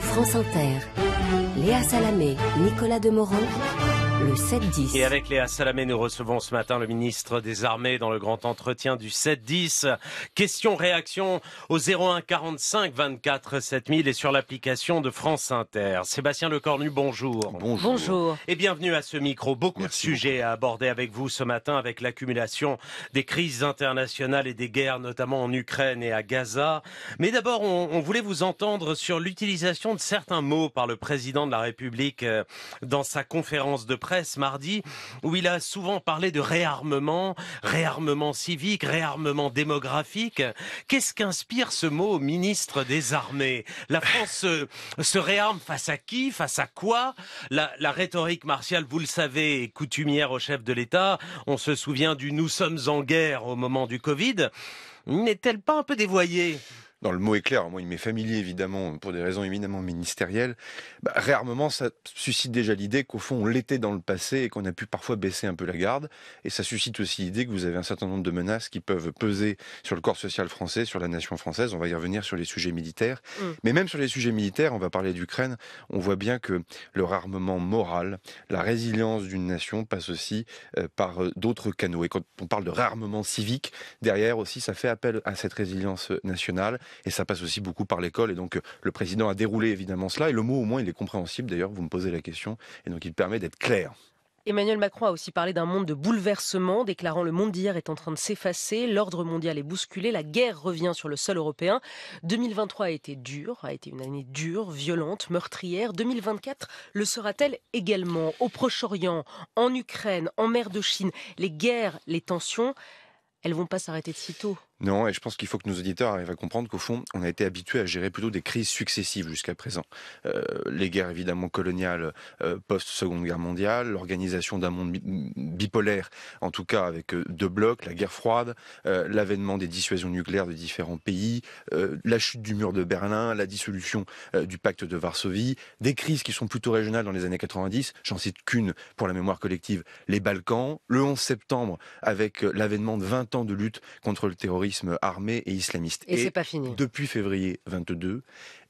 France Inter, Léa Salamé, Nicolas Demorand. Le 7-10. Et avec Léa Salamé, nous recevons ce matin le ministre des Armées dans le grand entretien du 7-10. Question-réaction au 01 45 24 7000 et sur l'application de France Inter. Sébastien Lecornu, bonjour. Bonjour. Bonjour. Et bienvenue à ce micro. Beaucoup de sujets à aborder avec vous ce matin avec l'accumulation des crises internationales et des guerres, notamment en Ukraine et à Gaza. Mais d'abord, on, on voulait vous entendre sur l'utilisation de certains mots par le président de la République euh, dans sa conférence de presse mardi où il a souvent parlé de réarmement, réarmement civique, réarmement démographique. Qu'est-ce qu'inspire ce mot ministre des Armées La France se, réarme face à qui Face à quoi la, la rhétorique martiale, vous le savez, est coutumière au chef de l'État. On se souvient du nous sommes en guerre au moment du Covid. N'est-elle pas un peu dévoyée dans le mot éclair, hein. moi il m'est familier évidemment pour des raisons éminemment ministérielles, bah, réarmement ça suscite déjà l'idée qu'au fond on l'était dans le passé et qu'on a pu parfois baisser un peu la garde, et ça suscite aussi l'idée que vous avez un certain nombre de menaces qui peuvent peser sur le corps social français, sur la nation française, on va y revenir sur les sujets militaires, mmh. mais même sur les sujets militaires, on va parler d'Ukraine, on voit bien que le réarmement moral, la résilience d'une nation passe aussi euh, par euh, d'autres canaux, et quand on parle de réarmement civique, derrière aussi ça fait appel à cette résilience nationale, et ça passe aussi beaucoup par l'école. Et donc euh, le président a déroulé évidemment cela, et le mot au moins il est compréhensible d'ailleurs, vous me posez la question, et donc il permet d'être clair. Emmanuel Macron a aussi parlé d'un monde de bouleversement, déclarant le monde d'hier est en train de s'effacer, l'ordre mondial est bousculé, la guerre revient sur le sol européen. 2023 a été dur, a été une année dure, violente, meurtrière. 2024 le sera-t-elle également au Proche-Orient, en Ukraine, en mer de Chine Les guerres, les tensions, elles ne vont pas s'arrêter de sitôt. Non, et je pense qu'il faut que nos auditeurs arrivent à comprendre qu'au fond, on a été habitué à gérer plutôt des crises successives jusqu'à présent. Euh, les guerres évidemment coloniales euh, post-seconde guerre mondiale, l'organisation d'un monde bipolaire, en tout cas avec euh, deux blocs, la guerre froide, l'avènement des dissuasions nucléaires de différents pays, la chute du mur de Berlin, la dissolution du pacte de Varsovie, des crises qui sont plutôt régionales dans les années 90, j'en cite qu'une pour la mémoire collective, les Balkans, le 11 septembre avec l'avènement de 20 ans de lutte contre le terrorisme, armé et islamiste. Et, c'est pas fini. Depuis février 22,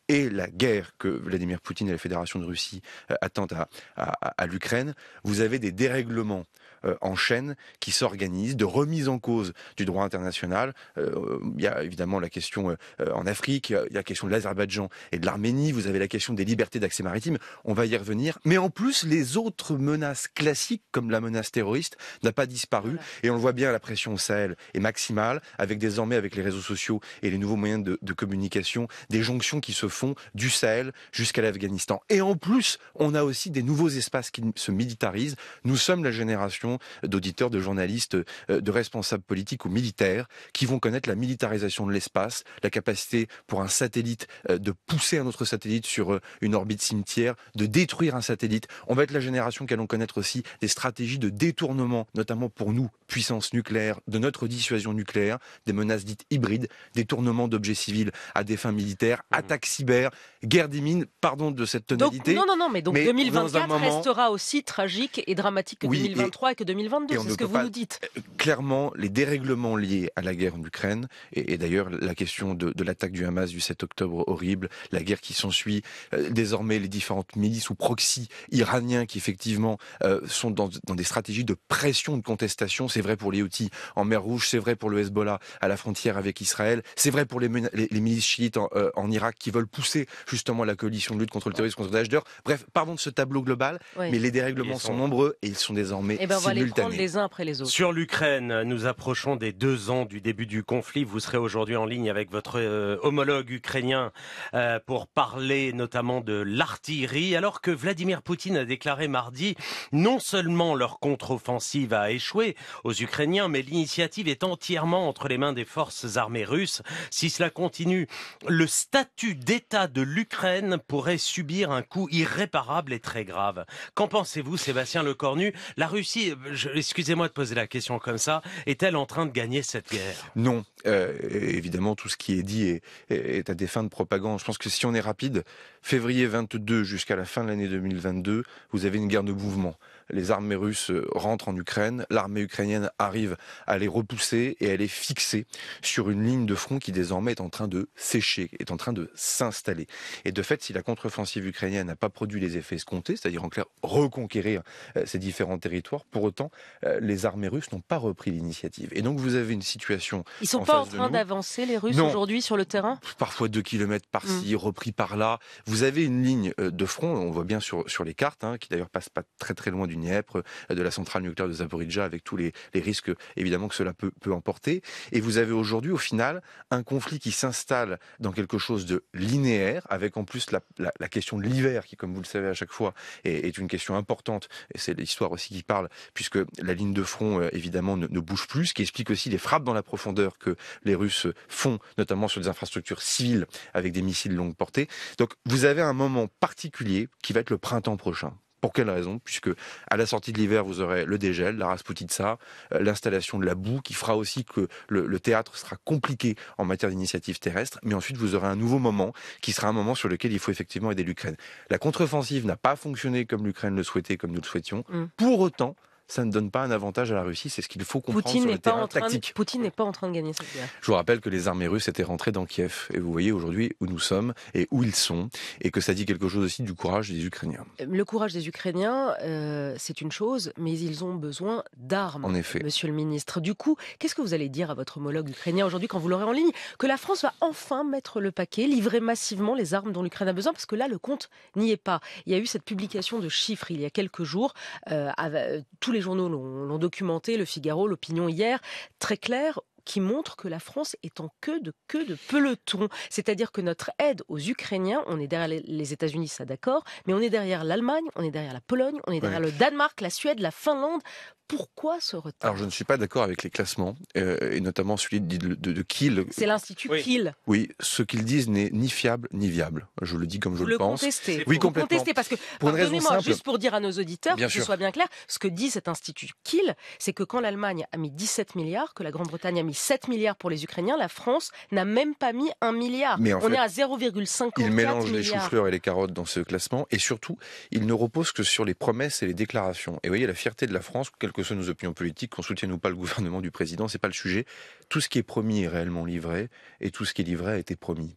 et la guerre que Vladimir Poutine et la Fédération de Russie euh, attendent à l'Ukraine, vous avez des dérèglements euh, en chaîne qui s'organisent, de remise en cause du droit international. Euh, il y a évidemment la question euh, en Afrique, il y a la question de l'Azerbaïdjan et de l'Arménie, vous avez la question des libertés d'accès maritime, on va y revenir. Mais en plus, les autres menaces classiques, comme la menace terroriste, n'a pas disparu. Et on le voit bien, la pression au Sahel est maximale, avec désormais, avec les réseaux sociaux et les nouveaux moyens de, de communication, des jonctions qui se font du Sahel jusqu'à l'Afghanistan. Et en plus, on a aussi des nouveaux espaces qui se militarisent. Nous sommes la génération d'auditeurs, de journalistes, euh, de responsables politiques ou militaires qui vont connaître la militarisation de l'espace, la capacité pour un satellite euh, de pousser un autre satellite sur euh, une orbite cimetière, de détruire un satellite. On va être la génération qui allons connaître aussi des stratégies de détournement, notamment pour nous, puissance nucléaire, de notre dissuasion nucléaire, des menaces dites hybrides, détournement d'objets civils à des fins militaires, mhm. attaques cyber, guerre des mines, pardon de cette tonalité. non, non, non, mais donc 2024 restera aussi tragique et dramatique que 2023 que 2022, c'est ce que vous nous dites. Euh, clairement, les dérèglements liés à la guerre en Ukraine, et, d'ailleurs la question de, l'attaque du Hamas du 7 octobre horrible, la guerre qui s'ensuit, euh, désormais les différentes milices ou proxys iraniens qui effectivement euh, sont dans, des stratégies de pression, de contestation, c'est vrai pour les Houthis en mer Rouge, c'est vrai pour le Hezbollah à la frontière avec Israël, c'est vrai pour les, les, milices chiites en, Irak qui veulent pousser justement la coalition de lutte contre le terrorisme, contre Daesh. Bref, pardon de ce tableau global, mais les dérèglements sont... nombreux et ils sont désormais eh ben, va les prendre les uns après les autres. Sur l'Ukraine, nous approchons des deux ans du début du conflit. Vous serez aujourd'hui en ligne avec votre euh, homologue ukrainien euh, pour parler notamment de l'artillerie, alors que Vladimir Poutine a déclaré mardi non seulement leur contre-offensive a échoué aux Ukrainiens, mais l'initiative est entièrement entre les mains des forces armées russes. Si cela continue, le statut d'État de l'Ukraine pourrait subir un coup irréparable et très grave. Qu'en pensez-vous, Sébastien Lecornu La Russie, excusez-moi de poser la question comme ça, est-elle en train de gagner cette guerre Non. Euh, évidemment, tout ce qui est dit est, est, à des fins de propagande. Je pense que si on est rapide, février 22 jusqu'à la fin de l'année 2022, vous avez une guerre de mouvement les armées russes euh, rentrent en Ukraine, l'armée ukrainienne arrive à les repousser et elle est fixée sur une ligne de front qui désormais est en train de sécher, est en train de s'installer. Et de fait, si la contre-offensive ukrainienne n'a pas produit les effets escomptés, c'est-à-dire en clair reconquérir euh, ces différents territoires, pour autant, euh, les armées russes n'ont pas repris l'initiative. Et donc vous avez une situation... Ils sont pas en train d'avancer, les Russes, aujourd'hui sur le terrain Parfois deux kilomètres par-ci, mm. repris par-là. Vous avez une ligne de front, on voit bien sur, sur les cartes, hein, qui d'ailleurs passe pas très très loin du de la centrale nucléaire de Zaporizhzhia, avec tous les, risques évidemment que cela peut, emporter. Et vous avez aujourd'hui, au final, un conflit qui s'installe dans quelque chose de linéaire, avec en plus la, question de l'hiver, qui, comme vous le savez à chaque fois, est, une question importante. Et c'est l'histoire aussi qui parle, puisque la ligne de front, euh, évidemment, ne, bouge plus, ce qui explique aussi les frappes dans la profondeur que les Russes font, notamment sur des infrastructures civiles avec des missiles longue portée. Donc, vous avez un moment particulier qui va être le printemps prochain. Pour quelle raison Puisque à la sortie de l'hiver, vous aurez le dégel, la rasputitsa, euh, l'installation de la boue qui fera aussi que le, théâtre sera compliqué en matière d'initiative terrestre. Mais ensuite, vous aurez un nouveau moment qui sera un moment sur lequel il faut effectivement aider l'Ukraine. La contre-offensive n'a pas fonctionné comme l'Ukraine le souhaitait, comme nous le souhaitions. Mm. Pour autant, ça ne donne pas un avantage à la Russie. C'est ce qu'il faut comprendre Poutine sur le terrain tactique. Poutine n'est pas en train de gagner cette guerre. Je vous rappelle que les armées russes étaient rentrées dans Kiev. Et vous voyez aujourd'hui où nous sommes et où ils sont. Et que ça dit quelque chose aussi du courage des Ukrainiens. Le courage des Ukrainiens, euh, c'est une chose, mais ils ont besoin d'armes. En effet. Monsieur le ministre. Du coup, qu'est-ce que vous allez dire à votre homologue ukrainien aujourd'hui quand vous l'aurez en ligne Que la France va enfin mettre le paquet, livrer massivement les armes dont l'Ukraine a besoin Parce que là, le compte n'y est pas. Il y a eu cette publication de chiffres il y a quelques jours. Euh, euh, les journaux l'ont documenté, Le Figaro, l'Opinion hier, très clair, qui montre que la France est en queue de de peloton. C'est-à-dire que notre aide aux Ukrainiens, on est derrière les États-Unis, ça d'accord, mais on est derrière l'Allemagne, on est derrière la Pologne, on est derrière le Danemark, la Suède, la Finlande. Pourquoi ce retard Alors je ne suis pas d'accord avec les classements, euh, et notamment celui de, de, Kiel. C'est l'Institut oui. Kiel. Oui, ce qu'ils disent n'est ni fiable ni viable. Je le dis comme je le, pense. Contestez. Oui, complètement. Vous contestez parce que, pardonnez-moi, juste pour dire à nos auditeurs, que ce soit bien clair, ce que dit cet Institut Kiel, c'est que quand l'Allemagne a mis 17 milliards, que la Grande-Bretagne a mis 7 milliards pour les Ukrainiens, la France n'a même pas mis 1 milliard. On est à 0,5 Il mélange les choux-fleurs et les carottes dans ce classement et surtout, il ne repose que sur les promesses et les déclarations. Et vous voyez, la fierté de la France, quelles que soient nos opinions politiques, qu'on soutienne ou pas le gouvernement du président, c'est pas le sujet. Tout ce qui est promis est réellement livré et tout ce qui est livré a été promis.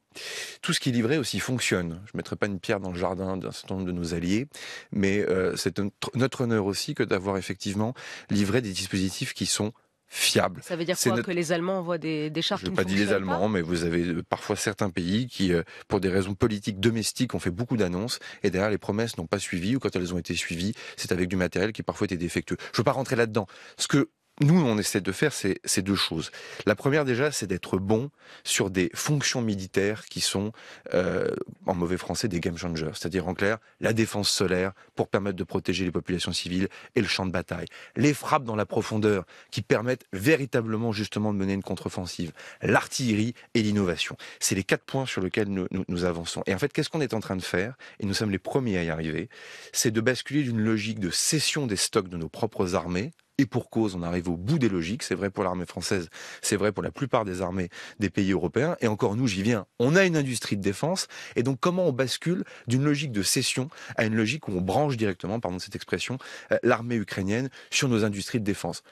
Tout ce qui est livré aussi fonctionne. Je ne mettrai pas une pierre dans le jardin d'un certain nombre de nos alliés, mais euh, c'est notre honneur aussi que d'avoir effectivement livré des dispositifs qui sont fiable. Ça veut dire quoi Que les Allemands envoient des, des chars Je n'ai pas dit les Allemands, mais vous avez parfois certains pays qui, euh, pour des raisons politiques domestiques, ont fait beaucoup d'annonces et derrière les promesses n'ont pas suivi ou quand elles ont été suivies, c'est avec du matériel qui parfois était défectueux. Je ne veux pas rentrer là-dedans. Ce que nous, on essaie de faire ces, deux choses. La première, déjà, c'est d'être bon sur des fonctions militaires qui sont, euh, en mauvais français, des game changers. C'est-à-dire, en clair, la défense solaire pour permettre de protéger les populations civiles et le champ de bataille. Les frappes dans la profondeur qui permettent véritablement, justement, de mener une contre-offensive. L'artillerie et l'innovation. C'est les quatre points sur lesquels nous, nous, nous avançons. Et en fait, qu'est-ce qu'on est en train de faire Et nous sommes les premiers à y arriver. C'est de basculer d'une logique de cession des stocks de nos propres armées et pour cause, on arrive au bout des logiques. C'est vrai pour l'armée française, c'est vrai pour la plupart des armées des pays européens. Et encore nous, j'y viens. On a une industrie de défense. Et donc comment on bascule d'une logique de cession à une logique où on branche directement, pardon cette expression, euh, l'armée ukrainienne sur nos industries de défense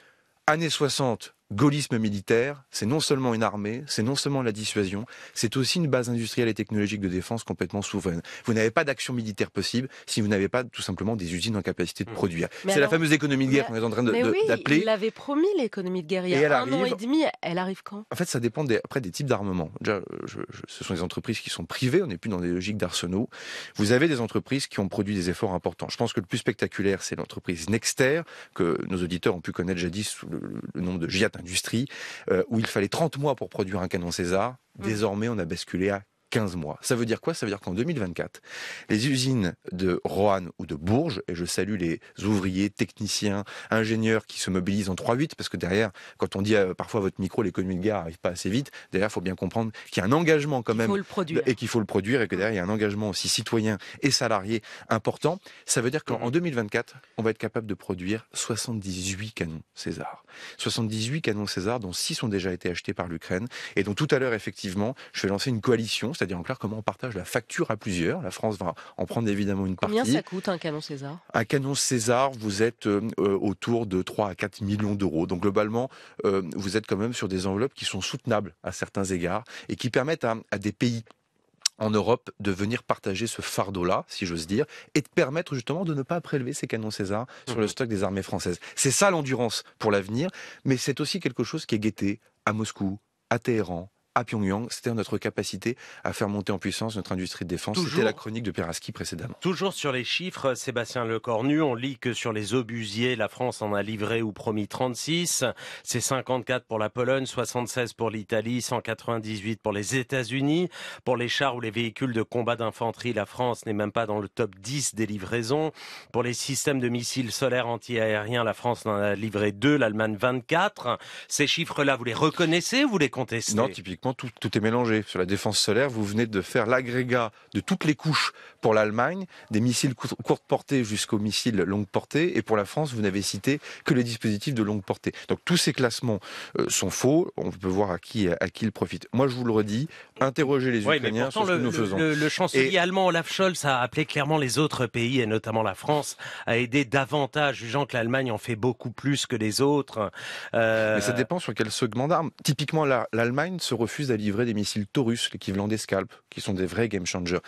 Années 60, gaullisme militaire, c'est non seulement une armée, c'est non seulement la dissuasion, c'est aussi une base industrielle et technologique de défense complètement souveraine. Vous n'avez pas d'action militaire possible si vous n'avez pas tout simplement des usines en capacité de hmm. produire. C'est la fameuse économie de guerre qu'on est en train d'appeler. Oui, il avait promis l'économie de guerre il y a un an et demi. Elle arrive quand En fait, ça dépend des, après des types d'armement. Déjà, ce sont des entreprises qui sont privées, on n'est plus dans des logiques d'arsenaux. Vous avez des entreprises qui ont produit des efforts importants. Je pense que le plus spectaculaire, c'est l'entreprise Nexter, que nos auditeurs ont pu connaître jadis sous le, le nom de Giat industrie, euh, où il fallait 30 mois pour produire un canon César. Mmh. Désormais, on a basculé à 15 mois. Ça veut dire quoi Ça veut dire qu'en 2024, les usines de Roanne ou de Bourges, et je salue les ouvriers, techniciens, ingénieurs qui se mobilisent en 3-8, parce que derrière, quand on dit euh, parfois votre micro, l'économie de guerre n'arrive pas assez vite, derrière, il faut bien comprendre qu'il y a un engagement quand même. le Et qu'il faut le produire, et que derrière, il y a un engagement aussi citoyen et salarié important. Ça veut dire qu'en 2024, mhm. on va être capable de produire 78 canons César. 78 canons César, dont 6 ont déjà été achetés par l'Ukraine, et dont tout à l'heure, effectivement, je vais lancer une coalition c'est-à-dire en clair comment on partage la facture à plusieurs. La France va en prendre évidemment une partie. Combien ça coûte un canon César Un canon César, vous êtes euh, euh, autour de 3 à 4 millions d'euros. Donc globalement, euh, vous êtes quand même sur des enveloppes qui sont soutenables à certains égards et qui permettent à, des pays en Europe de venir partager ce fardeau-là, si j'ose dire, et de permettre justement de ne pas prélever ces canons César sur mhm. le stock des armées françaises. C'est ça l'endurance pour l'avenir, mais c'est aussi quelque chose qui est guetté à Moscou, à Téhéran, à Pyongyang, c'était notre capacité à faire monter en puissance notre industrie de défense. C'était la chronique de Peraski précédemment. Toujours sur les chiffres, Sébastien Lecornu, on lit que sur les obusiers, la France en a livré ou promis 36. C'est 54 pour la Pologne, 76 pour l'Italie, 198 pour les États-Unis. Pour les chars ou les véhicules de combat d'infanterie, la France n'est même pas dans le top 10 des livraisons. Pour les systèmes de missiles solaires anti la France en a livré 2, l'Allemagne 24. Ces chiffres-là, vous les reconnaissez ou vous les contestez Non, typiquement tout, est mélangé. Sur la défense solaire, vous venez de faire l'agrégat de toutes les couches pour l'Allemagne, des missiles courte portée jusqu'aux missiles longue portée, et pour la France, vous n'avez cité que les dispositifs de longue portée. Donc tous ces classements euh, sont faux, on peut voir à qui, à qui ils profitent. Moi, je vous le redis, interrogez les Ukrainiens sur ce que nous faisons. Le, le chancelier allemand Olaf Scholz a appelé clairement les autres pays, et notamment la France, à aider davantage, jugeant que l'Allemagne en fait beaucoup plus que les autres. Euh, mais ça dépend sur quel segment d'armes. Typiquement, l'Allemagne se refuse à livrer des missiles Taurus, l'équivalent des Scalps, qui sont des vrais game changers.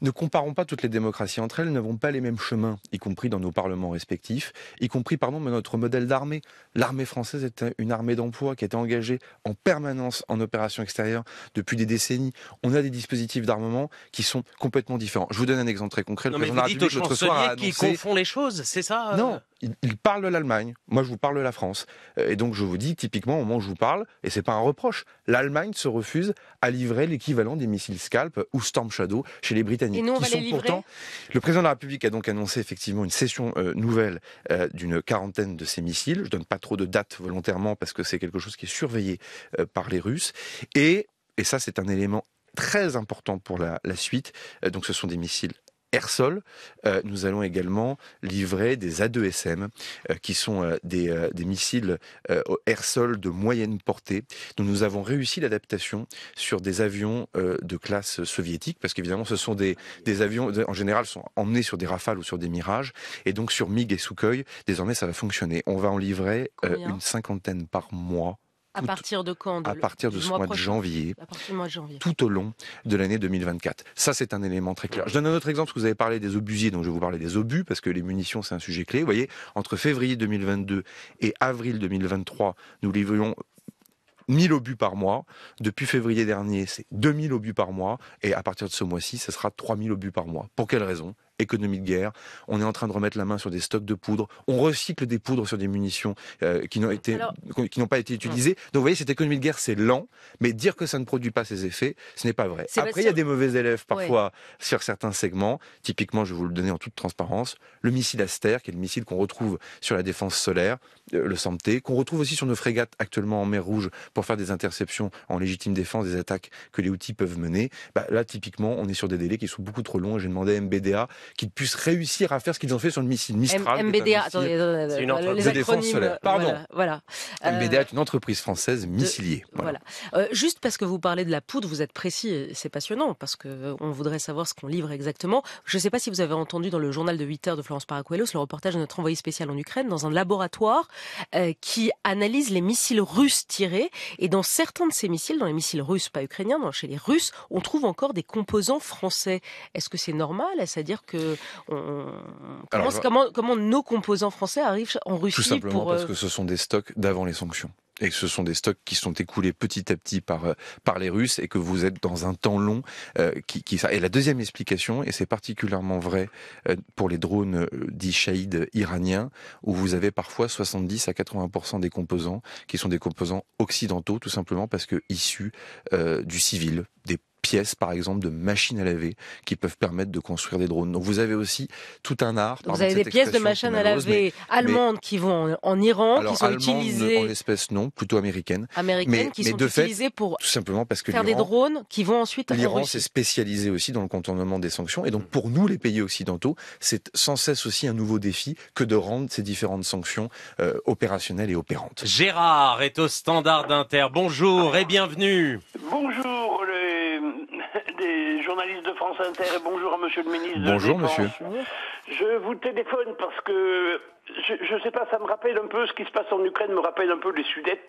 Ne comparons pas toutes les démocraties entre elles, nous n'avons pas les mêmes chemins, y compris dans nos parlements respectifs, y compris pardon, notre modèle d'armée. L'armée française est une armée d'emploi qui était engagée en permanence en opération extérieure depuis des décennies. On a des dispositifs d'armement qui sont complètement différents. Je vous donne un exemple très concret. Le non, président de la République, l'autre soir, qui confond les choses, c'est ça euh Non, il, parle de l'Allemagne. Moi, je vous parle de la France. Euh, et donc, je vous dis typiquement, au moment où je vous parle, et ce n'est pas un reproche, l'Allemagne se refuse à livrer l'équivalent des missiles Scalp ou Storm Shadow chez les Britanniques. qui sont pourtant... Le président de la République a donc annoncé effectivement une session euh, nouvelle euh, d'une quarantaine de ces missiles. Je ne donne pas trop de dates volontairement parce que c'est quelque chose qui est surveillé par les Russes. Et, ça, c'est un élément très important pour la suite. Donc ce sont des missiles Airsol. Euh, nous allons également livrer des A2SM, euh, qui sont euh, des, des, missiles Airsol de moyenne portée, nous avons réussi l'adaptation sur des avions de classe soviétique, parce qu'évidemment, ce sont des, avions, en général, sont emmenés sur des Rafales ou sur des Mirages, et donc sur MiG et Sukhoi, désormais, ça va fonctionner. On va en livrer une cinquantaine par mois à partir de quand À partir de ce mois, de janvier, tout au long de l'année 2024. Ça, c'est un élément très clair. Je donne un autre exemple, que vous avez parlé des obusiers, donc je vais vous parler des obus, parce que les munitions, c'est un sujet clé. Vous voyez, entre février 2022 et avril 2023, nous livrions 1000 obus par mois. Depuis février dernier, c'est 2000 obus par mois. Et à partir de ce mois-ci, ce sera 3000 obus par mois. Pour quelle raison économie de guerre. On est en train de remettre la main sur des stocks de poudre. On recycle des poudres sur des munitions euh, qui n'ont été, qui n'ont pas été utilisées. Donc vous voyez, cette économie de guerre, c'est lent, mais dire que ça ne produit pas ses effets, ce n'est pas vrai. Après, il y a des mauvais élèves parfois sur certains segments. Typiquement, je vais vous le donner en toute transparence, le missile Aster, qui est le missile qu'on retrouve sur la défense solaire, euh, le SAMT, qu'on retrouve aussi sur nos frégates actuellement en mer Rouge pour faire des interceptions en légitime défense des attaques que les outils peuvent mener. Bah, là, typiquement, on est sur des délais qui sont beaucoup trop longs. J'ai demandé à MBDA qu'ils puissent réussir à faire ce qu'ils ont fait sur le missile Mistral. MBDA, une entreprise Pardon. Voilà. MBDA euh, est une entreprise française missilier. Voilà. Euh, juste parce que vous parlez de la poudre, vous êtes précis, c'est passionnant parce que euh, on voudrait savoir ce qu'on livre exactement. Je ne sais pas si vous avez entendu dans le journal de 8 heures de Florence Paracuelos le reportage de notre envoyé spécial en Ukraine dans un laboratoire qui analyse les missiles russes tirés et dans certains de ces missiles, dans les missiles russes, pas ukrainiens, dans chez les Russes, on trouve encore des composants français. Est-ce que c'est normal C'est-à-dire on, comment, comment, nos composants français arrivent en Russie Tout simplement parce euh, que ce sont des stocks d'avant les sanctions et que ce sont des stocks qui sont écoulés petit à petit par euh, par les Russes et que vous êtes dans un temps long euh, qui, et la deuxième explication et c'est particulièrement vrai pour les drones dits Shahid iraniens où vous avez parfois 70 à 80 des composants qui sont des composants occidentaux tout simplement parce que issus du civil des pièces, par exemple, de machines à laver qui peuvent permettre de construire des drones. Donc vous avez aussi tout un art. vous avez des pièces de machines à laver allemandes qui vont en Iran, qui sont utilisées. En espèce, non, plutôt américaines. mais, qui sont utilisées pour tout simplement parce que faire des drones qui vont ensuite. L'Iran s'est spécialisé aussi dans le contournement des sanctions. Et donc mm. pour nous, les pays occidentaux, c'est sans cesse aussi un nouveau défi que de rendre ces différentes sanctions euh, opérationnelles et opérantes. Gérard est au standard d'Inter. Bonjour et bienvenue. Bonjour journaliste de France Inter et bonjour à monsieur le ministre. Bonjour monsieur. Je vous téléphone parce que je ne sais pas, ça me rappelle un peu ce qui se passe en Ukraine, me rappelle un peu les Sudètes,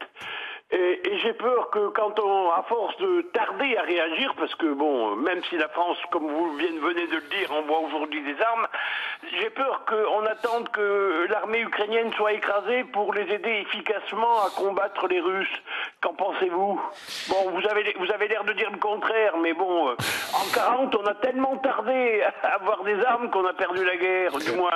et, j'ai peur que quand on, à force de tarder à réagir, parce que bon, même si la France, comme vous venez de le dire, envoie aujourd'hui des armes, j'ai peur qu'on attende que l'armée ukrainienne soit écrasée pour les aider efficacement à combattre les Russes. Qu'en pensez-vous Bon, vous avez, vous avez l'air de dire le contraire, mais bon, euh, en 40, on a tellement tardé à avoir des armes qu'on a perdu la guerre, du moins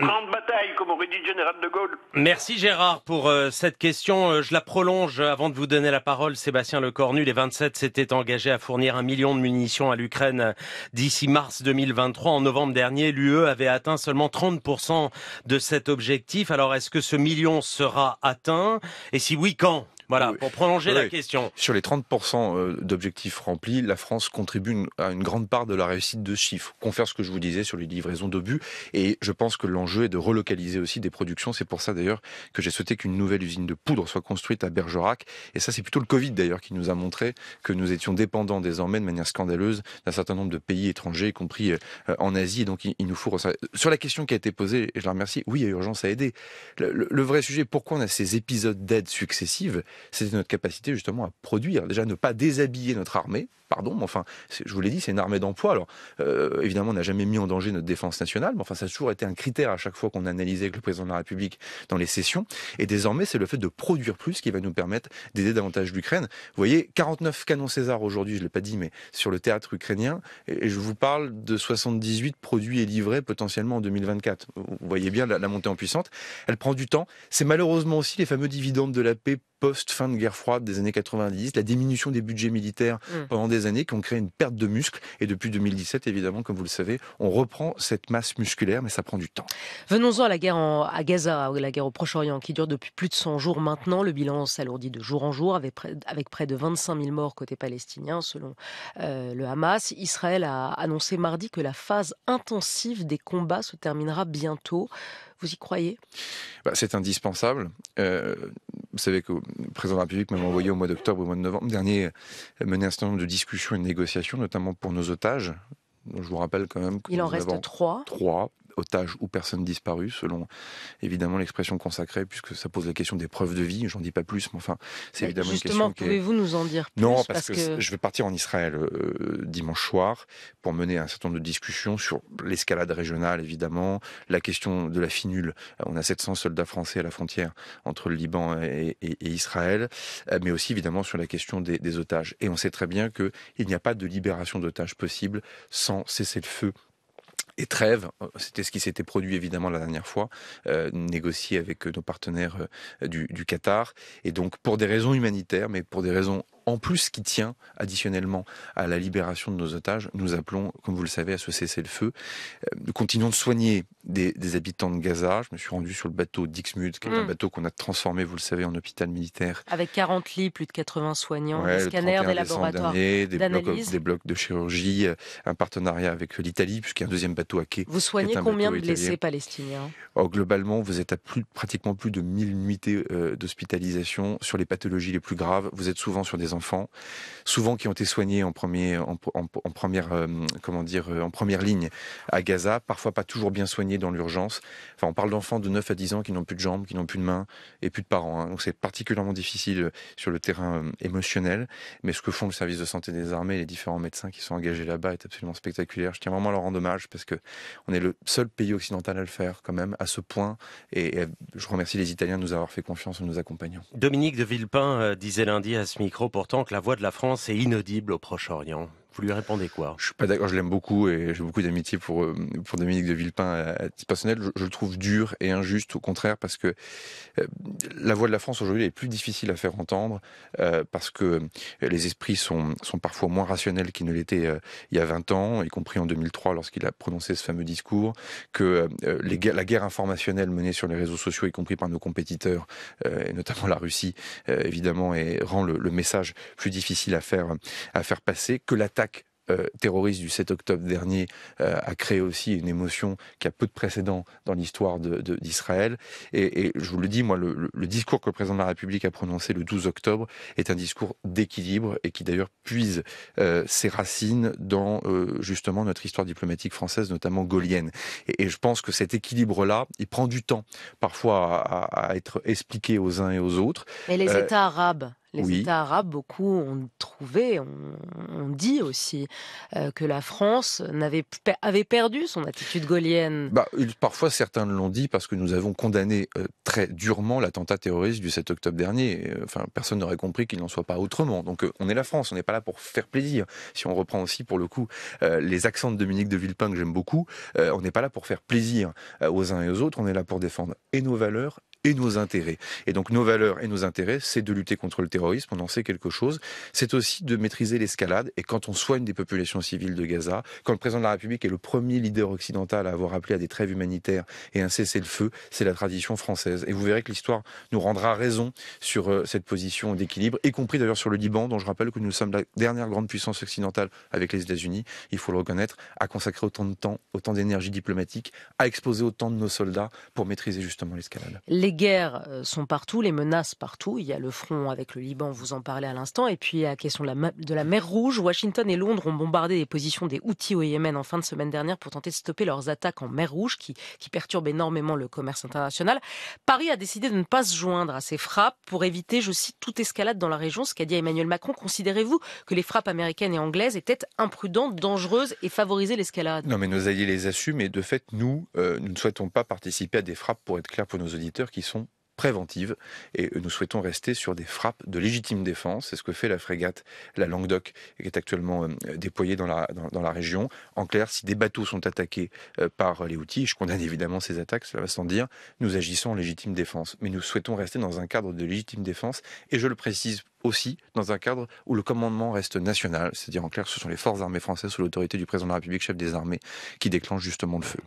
une grande bataille, comme aurait dit le général de Gaulle. Merci Gérard pour euh, cette question. Euh, je la prolonge avant avant de vous donner la parole, Sébastien Lecornu, les 27 s'étaient engagés à fournir un million de munitions à l'Ukraine d'ici mars 2023. En novembre dernier, l'UE avait atteint seulement 30% de cet objectif. Alors, est-ce que ce million sera atteint Et si oui, quand voilà, pour prolonger la question. Sur les 30% euh, d'objectifs remplis, la France contribue à une grande part de la réussite de ce chiffre. Confère ce que je vous disais sur les livraisons d'obus. Et je pense que l'enjeu est de relocaliser aussi des productions. C'est pour ça d'ailleurs que j'ai souhaité qu'une nouvelle usine de poudre soit construite à Bergerac. Et ça, c'est plutôt le Covid d'ailleurs qui nous a montré que nous étions dépendants désormais de manière scandaleuse d'un certain nombre de pays étrangers, y compris euh, en Asie. Donc il, nous faut Sur la question qui a été posée, et je la remercie, oui, il y a urgence à aider. le vrai sujet, pourquoi on a ces épisodes d'aide successives c'était notre capacité justement à produire. Déjà, ne pas déshabiller notre armée, pardon, mais enfin, je vous l'ai dit, c'est une armée d'emploi. Alors, euh, évidemment, on n'a jamais mis en danger notre défense nationale, mais enfin, ça a toujours été un critère à chaque fois qu'on analysait avec le président de la République dans les sessions. Et désormais, c'est le fait de produire plus qui va nous permettre d'aider davantage l'Ukraine. Vous voyez, 49 canons César aujourd'hui, je ne l'ai pas dit, mais sur le théâtre ukrainien, et je vous parle de 78 produits et livrés potentiellement en 2024. Vous voyez bien la, montée en puissance. Elle prend du temps. C'est malheureusement aussi les fameux dividendes de la paix post-fin de guerre froide des années 90, la diminution des budgets militaires mmh. pendant des années qui ont créé une perte de muscle. Et depuis 2017, évidemment, comme vous le savez, on reprend cette masse musculaire, mais ça prend du temps. Venons-en à la guerre à Gaza, la guerre au Proche-Orient, qui dure depuis plus de 100 jours maintenant. Le bilan s'alourdit de jour en jour, avec près, de 25 000 morts côté palestinien, selon euh, le Hamas. Israël a annoncé mardi que la phase intensive des combats se terminera bientôt. Vous y croyez bah, C'est indispensable. Euh, vous savez que le président de la République m'a envoyé au mois d'octobre, au mois de novembre dernier, euh, mener un certain nombre de discussions et de négociations, notamment pour nos otages. je vous rappelle quand même qu'il en reste trois. Trois otages ou personnes disparues, selon évidemment l'expression consacrée, puisque ça pose la question des preuves de vie. J'en dis pas plus, mais enfin, c'est évidemment une question. Justement, pouvez-vous nous en dire plus Non, parce, que, je vais partir en Israël euh, dimanche soir pour mener un certain nombre de discussions sur l'escalade régionale, évidemment, la question de la finule. On a 700 soldats français à la frontière entre le Liban et, Israël, euh, mais aussi évidemment sur la question des, des otages. Et on sait très bien qu'il n'y a pas de libération d'otages possible sans cesser le feu et trêve, euh, c'était ce qui s'était produit évidemment la dernière fois, euh, négocié avec euh, nos partenaires du, Qatar. Et donc pour des raisons humanitaires, mais pour des raisons en plus qui tient additionnellement à la libération de nos otages, nous appelons, comme vous le savez, à ce cessez-le-feu. Euh, nous continuons de soigner des, habitants de Gaza. Je me suis rendu sur le bateau d'Ixmud, qui est un mm. bateau qu'on a transformé, vous le savez, en hôpital militaire. Avec 40 lits, plus de 80 soignants, des scanners, des laboratoires des, blocs, des blocs de chirurgie, euh, un partenariat avec l'Italie, puisqu'il y a un deuxième bateau à quai. Vous soignez combien de blessés palestiniens oh, Globalement, vous êtes à plus, pratiquement plus de 1000 nuitées euh, d'hospitalisation sur les pathologies les plus graves. Vous êtes souvent sur des enfants, souvent qui ont été soignés en premier, en, première, euh, comment dire, euh, en première ligne à Gaza, parfois pas toujours bien soignés dans l'urgence. Enfin, on parle d'enfants de 9 à 10 ans qui n'ont plus de jambes, qui n'ont plus de mains et plus de parents. Hein. Donc c'est particulièrement difficile euh, sur le terrain émotionnel. Mais ce que font le service de santé des armées, les différents médecins qui sont engagés là-bas est absolument spectaculaire. Je tiens vraiment à leur rendre hommage parce que on est le seul pays occidental à le faire quand même à ce point. Et, et je remercie les Italiens de nous avoir fait confiance en nous accompagnant. Dominique de Villepin disait lundi à ce micro pour pourtant que la voix de la France est inaudible au Proche-Orient. Vous lui répondez quoi Je suis pas d'accord, je l'aime beaucoup et j'ai beaucoup d'amitié pour, euh, pour Dominique de Villepin euh, à titre personnel. Je, le trouve dur et injuste, au contraire, parce que euh, la voix de la France aujourd'hui est plus difficile à faire entendre, parce que les esprits sont, sont parfois moins rationnels qu'ils ne l'étaient il y a 20 ans, y compris en 2003 lorsqu'il a prononcé ce fameux discours, que la guerre informationnelle menée sur les réseaux sociaux, y compris par nos compétiteurs, et notamment la Russie, évidemment, et rend le, message plus difficile à faire, à faire passer, que l'attaque euh, terroriste du 7 octobre dernier euh, a créé aussi une émotion qui a peu de précédent dans l'histoire d'Israël. et, je vous le dis, moi, le, discours que le président de la République a prononcé le 12 octobre est un discours d'équilibre et qui d'ailleurs puise euh, ses racines dans justement notre histoire diplomatique française, notamment gaulienne. Et, je pense que cet équilibre-là, il prend du temps parfois à, être expliqué aux uns et aux autres. Et les États arabes les États arabes, beaucoup ont on, dit aussi euh, que la France n'avait avait perdu son attitude gaulienne. Bah, parfois, certains l'ont dit parce que nous avons condamné euh, très durement l'attentat terroriste du 7 octobre dernier. Euh, enfin, personne n'aurait compris qu'il n'en soit pas autrement. Donc, on est la France, on n'est pas là pour faire plaisir. Si on reprend aussi, pour le coup, les accents de Dominique de Villepin que j'aime beaucoup, on n'est pas là pour faire plaisir aux uns et aux autres, on est là pour défendre et nos valeurs et nos intérêts. Et donc nos valeurs et nos intérêts, c'est de lutter contre le terrorisme, on en sait quelque chose. C'est aussi de maîtriser l'escalade. Et quand on soigne des populations civiles de Gaza, quand le président de la République est le premier leader occidental à avoir appelé à des trêves humanitaires et un cessez-le-feu, c'est la tradition française. Et vous verrez que l'histoire nous rendra raison sur euh, cette position d'équilibre, y compris d'ailleurs sur le Liban, dont je rappelle que nous sommes la dernière grande puissance occidentale avec les États-Unis, il faut le reconnaître, à consacrer autant de temps, autant d'énergie diplomatique, à exposer autant de nos soldats pour maîtriser justement l'escalade les guerres euh, sont partout, les menaces partout. Il y a le front avec le Liban, vous en parlez à l'instant. Et puis, à la question de la, de la mer Rouge, Washington et Londres ont bombardé des positions des Houthis au Yémen en fin de semaine dernière pour tenter de stopper leurs attaques en mer Rouge qui, qui perturbent énormément le commerce international. Paris a décidé de ne pas se joindre à ces frappes pour éviter, je cite, toute escalade dans la région, ce qu'a dit Emmanuel Macron. Considérez-vous que les frappes américaines et anglaises étaient imprudentes, dangereuses et favorisaient l'escalade Non, mais nos alliés les assument. Et de fait, nous, euh, nous ne souhaitons pas participer à des frappes, pour être clair pour nos auditeurs, qui sont préventives et nous souhaitons rester sur des frappes de légitime défense. C'est ce que fait la frégate la Languedoc qui est actuellement euh, déployée dans la, dans la région. En clair, si des bateaux sont attaqués euh, par les outils, je condamne évidemment ces attaques, cela va sans dire, nous agissons en légitime défense. Mais nous souhaitons rester dans un cadre de légitime défense et je le précise aussi dans un cadre où le commandement reste national, c'est-à-dire en clair, ce sont les forces armées françaises sous l'autorité du président de la République, chef des armées, qui déclenchent justement le feu.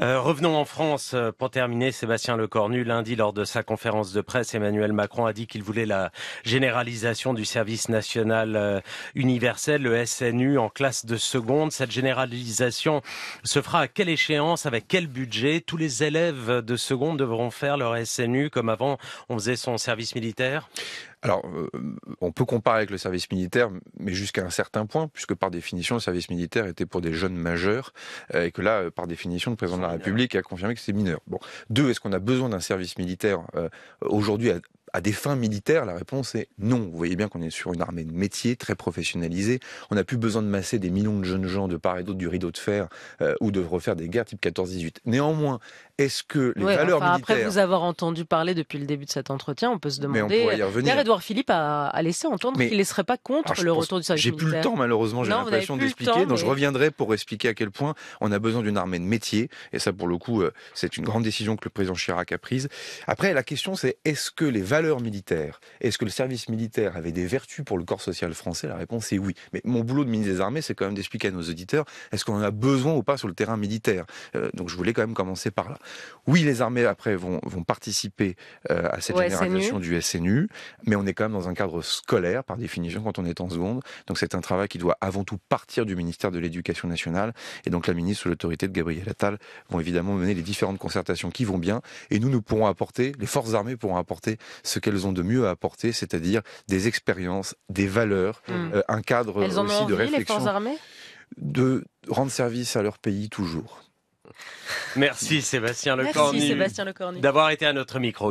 Euh, revenons en France. Euh, pour terminer, Sébastien Lecornu, lundi, lors de sa conférence de presse, Emmanuel Macron a dit qu'il voulait la généralisation du service national euh, universel, le SNU, en classe de seconde. Cette généralisation se fera à quelle échéance, avec quel budget Tous les élèves de seconde devront faire leur SNU comme avant on faisait son service militaire alors, euh, on peut comparer avec le service militaire, mais jusqu'à un certain point, puisque par définition, le service militaire était pour des jeunes majeurs, euh, et que là, par définition, le président de la République a confirmé que c'est mineur. Bon. Deux, est-ce qu'on a besoin d'un service militaire euh, aujourd'hui à des fins militaires, la réponse est non. Vous voyez bien qu'on est sur une armée de métier très professionnalisée. On n'a plus besoin de masser des millions de jeunes gens de part et d'autre du rideau de fer euh, ou de refaire des guerres type 14-18. Néanmoins, est-ce que les valeurs militaires... Après vous avoir entendu parler depuis le début de cet entretien, on peut se demander... D'ailleurs, Edouard Philippe a, laissé entendre qu'il ne serait pas contre ah, le retour du service militaire. J'ai plus le temps, malheureusement, j'ai l'impression d'expliquer. Donc je reviendrai pour expliquer à quel point on a besoin d'une armée de métier. Et ça, pour le coup, euh, c'est une grande décision que le président Chirac a prise. Après, la question, c'est est-ce que les valeurs valeurs est-ce que le service militaire avait des vertus pour le corps social français La réponse est oui. Mais mon boulot de ministre des Armées, c'est quand même d'expliquer à nos auditeurs est-ce qu'on en a besoin ou pas sur le terrain militaire. Euh, donc je voulais quand même commencer par là. Oui, les armées après vont, participer euh, à cette génération du SNU, mais on est quand même dans un cadre scolaire par définition quand on est en seconde. Donc c'est un travail qui doit avant tout partir du ministère de l'Éducation nationale. Et donc la ministre sous l'autorité de Gabriel Attal vont évidemment mener les différentes concertations qui vont bien. Et nous, nous pourrons apporter, les forces armées pourront apporter ce qu'elles ont de mieux à apporter, c'est-à-dire des expériences, des valeurs, mm. euh, un cadre aussi de réflexion. de rendre service à leur pays toujours. Merci Sébastien Le Lecornu. d'avoir été à notre micro.